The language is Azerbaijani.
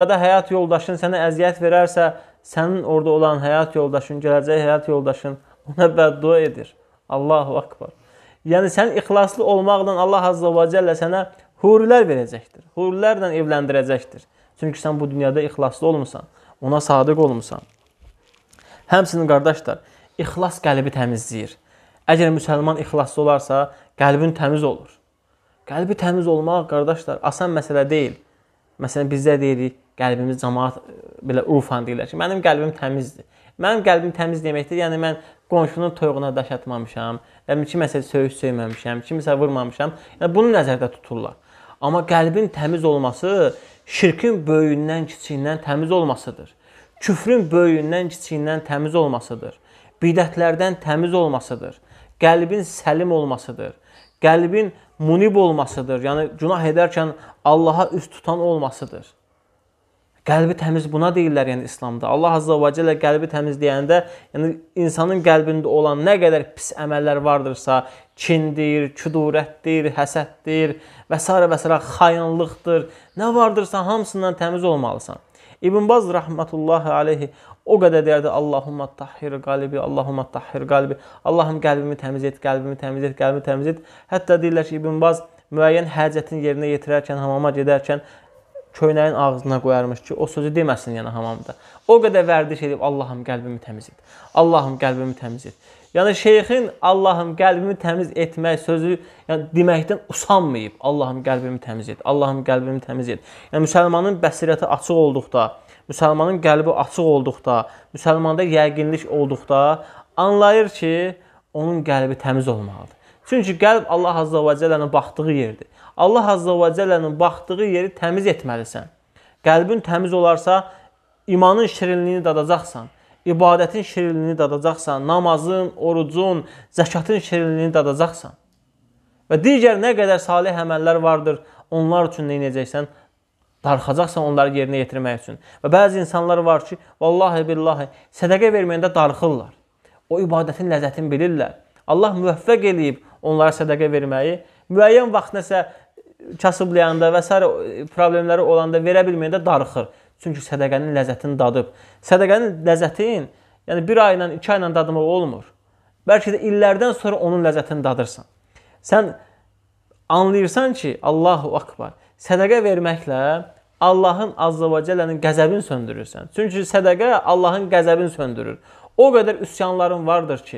Burada həyat yoldaşın sənə əziyyət verərsə, sənin orada olan həyat yoldaşın, gələcək həyat yoldaşın ona bəddua edir. Allahu akbar. Yəni sən ixlaslı olmaqla Allah azza və cəllə sənə hurilər verəcəkdir. Hurilərlə evləndirəcəkdir. Çünki sən bu dünyada ixlaslı olmusan, ona sadiq olmusan. Həmçinin qardaşlar, ixlas qəlbi təmizləyir. Əgər müsəlman ixlaslı olarsa, qəlbin təmiz olur. Qəlbi təmiz olmaq qardaşlar asan məsələ deyil. Məsələn bizdə deyirik, qəlbimiz cəmaət e, belə urfan deyirlər ki, mənim qəlbim təmizdir. Mənim qəlbim təmiz deməkdir, yəni mən qonşunun toyuğuna daş atmamışam, kiməsə söyüş söyməmişəm, kimisə vurmamışam. Yəni bunu nəzərdə tuturlar. Amma qəlbin təmiz olması şirkin böyüyündən, kiçiyindən təmiz olmasıdır. Küfrün böyüyündən, kiçiyindən təmiz olmasıdır. Bidətlərdən təmiz olmasıdır. Qəlbin səlim olmasıdır. Qəlbin munib olmasıdır. Yəni günah edərkən Allaha üst tutan olmasıdır. Qəlbi təmiz buna deyirlər, yəni İslamda. Allah Azza və Cəllə qəlbi təmiz deyəndə, yəni insanın qəlbində olan nə qədər pis əməllər vardırsa, kindir, küdurətdir, həsəddir və s. və s. xayanlıqdır, nə vardırsa hamısından təmiz olmalısan. İbn Baz rahmetullahi aleyhi o qədər deyərdi Allahumma tahhir qalbi, Allahumma tahhir qalbi. Allahım qəlbimi təmiz et, qəlbimi təmiz et, qəlbimi təmiz et. Hətta deyirlər ki, İbn Baz müəyyən həcətin yerinə yetirərkən, hamama gedərkən köynəyin ağzına qoyarmış ki, o sözü deməsin yəni hamamda. O qədər vərdiş edib Allahım qəlbimi təmiz et. Allahım qəlbimi təmiz et. Yəni şeyxin Allahım qəlbimi təmiz etmək sözü yəni deməkdən usanmayıb. Allahım qəlbimi təmiz et. Allahım qəlbimi təmiz et. Yəni müsəlmanın bəsirəti açıq olduqda, müsəlmanın qəlbi açıq olduqda, müsəlmanda yəqinlik olduqda anlayır ki, onun qəlbi təmiz olmalıdır. Çünki qəlb Allah Azza və Cəllənin baxdığı yerdir. Allah Azza və Cəllənin baxdığı yeri təmiz etməlisən. Qəlbin təmiz olarsa, imanın şirinliyini dadacaqsan, ibadətin şirinliyini dadacaqsan, namazın, orucun, zəkatın şirinliyini dadacaqsan. Və digər nə qədər salih əməllər vardır, onlar üçün nə edəcəksən? Darxacaqsan onları yerinə yetirmək üçün. Və bəzi insanlar var ki, vallahi billahi, sədəqə verməyəndə darxırlar. O ibadətin ləzzətini bilirlər. Allah müvəffəq eləyib onlara sədəqə verməyi, müəyyən vaxtda isə kasıblayanda və s. problemləri olanda verə bilməyəndə darıxır. Çünki sədəqənin ləzzətini dadıb. Sədəqənin ləzzətin, yəni 1 ayla, 2 ayla dadmaq olmur. Bəlkə də illərdən sonra onun ləzzətini dadırsan. Sən anlayırsan ki, Allahu akbar. Sədəqə verməklə Allahın Azza və Cəllənin qəzəbini söndürürsən. Çünki sədəqə Allahın qəzəbini söndürür. O qədər üsyanların vardır ki,